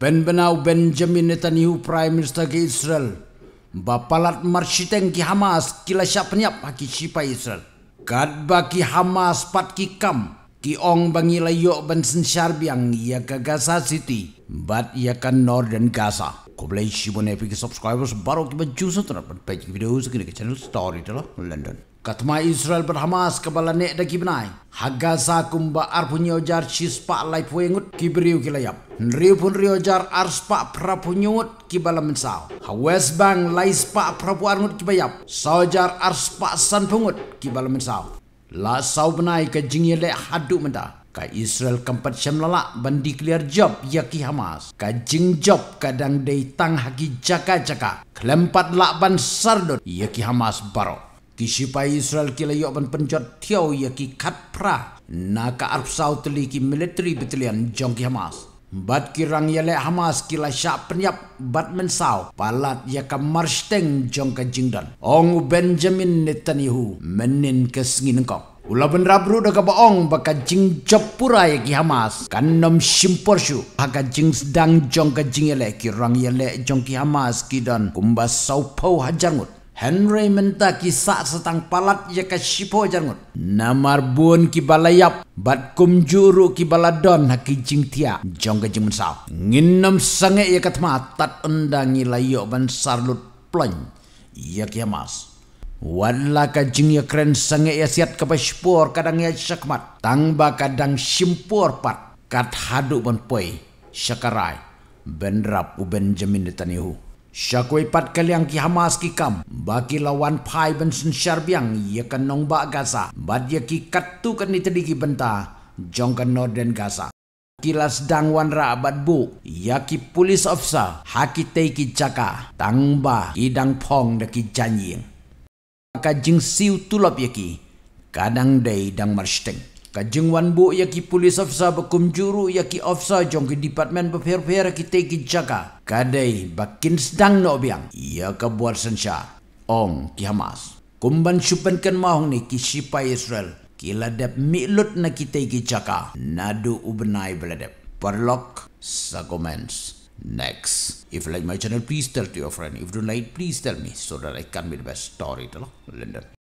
ben benau Benjamin Netanyahu Prime Minister ke Israel. Bapalat marsiteng ki Hamas kila siap penyap haki sipa Israel. Kad bagi Hamas pat ki kam. Ki ong bangi layok ban sensyar biang ia ke Gaza City. Bat ia ke Northern Gaza. Kau boleh sibun epic subscribers baru kita baju sotra. Pat page video segini ke channel Story Storyteller London. Katma Israel berhamas kebala nek dagi benai. Hagaza kumba ar punya ujar cispa lai puengut kibriu kilayap. Nriu pun riu ujar ar spa prapunyut kibala mensau. Ha West lai spa prapuarnut kibayap. Saujar ar spa san pungut kibala mensau. La sau benai ke jingi lek hadu menda. Ka Israel kempat syam lalak bandi clear job yaki Hamas. Ka jing job kadang day tang haki jaka-jaka. Kelempat lak ban sardut yaki Hamas barok ki Israel kila layok ban pencot tiaw ya ki kat pra na ka Arab Saudi ki military battalion jong ki Hamas. Bat kirang ya le Hamas kila syak penyap bat mensau palat ya ke marsteng jong ke jingdan. Ong Benjamin Netanyahu menin ke sengi nengkok. Ula benda bro dah kaba ong baka jing jepura ya ki Hamas. Kan nom simpor syu. Haka jing sedang jong ke jing ya le kirang ya le jong ki Hamas ki dan kumbas saupau hajar ngut. Henry menta ki setang palat ya ke sipo jangut. Namar buon ki balayap bat kum juru ki baladon ha jing tia jong ke jing mensau. Nginam sange ya ketma tat undang ilayo ban sarlut plon ya ki mas. Wala ka jing ya keren sange ya siat ke pasipor kadang ya syakmat. Tangba kadang simpor pat kat haduk ban poi syakarai. Benrap u benjamin ditanihu. Sya kuih pat kaliang ki Hamas ki kam. Baki lawan pai bensin syarbiang ia kan nong bak gasa. Bad ia ki katu kan ni ki benta. Jong kan norden gasa. Kilas dang wan ra abad bu. Ia ki polis ofsa. Haki tei ki caka. Tang ba idang pong da ki janying. Maka jing siu tulap ya ki. Kadang dei dang marsteng. Kajeng wan bu ya ki polis afsa bekum juru ya ki afsa jong ki departmen beferfer ya kita ki jaga. Kadai bakin sedang no biang. Ia ya ka buat sensya. Ong ki Hamas. Kumban supen ken mahong ni ki sipa Israel. Ki ladap milut na kita ki jaga. Nadu ubenai beladap. Perlok sa komens. Next. If you like my channel, please tell to your friend. If you don't like, please tell me so that I can be the best story to London.